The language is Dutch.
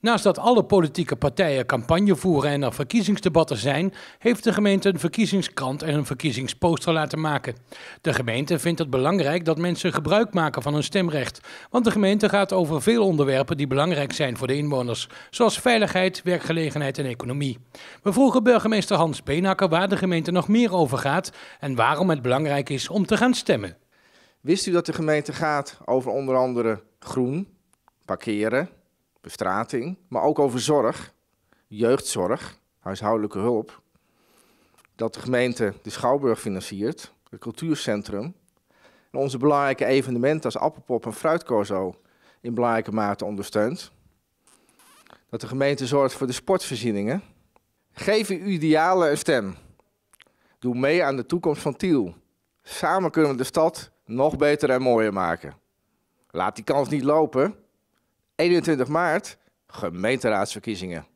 Naast dat alle politieke partijen campagne voeren en er verkiezingsdebatten zijn, heeft de gemeente een verkiezingskrant en een verkiezingsposter laten maken. De gemeente vindt het belangrijk dat mensen gebruik maken van hun stemrecht, want de gemeente gaat over veel onderwerpen die belangrijk zijn voor de inwoners, zoals veiligheid, werkgelegenheid en economie. We vroegen burgemeester Hans Beenhakker waar de gemeente nog meer over gaat en waarom het belangrijk is om te gaan stemmen. Wist u dat de gemeente gaat over onder andere groen, parkeren, bestrating, maar ook over zorg, jeugdzorg, huishoudelijke hulp. Dat de gemeente de Schouwburg financiert, het cultuurcentrum. En onze belangrijke evenementen als Appelpop en Fruitcorso in belangrijke mate ondersteunt. Dat de gemeente zorgt voor de sportvoorzieningen. Geef uw idealen een stem. Doe mee aan de toekomst van Tiel. Samen kunnen we de stad nog beter en mooier maken. Laat die kans niet lopen. 21 maart gemeenteraadsverkiezingen.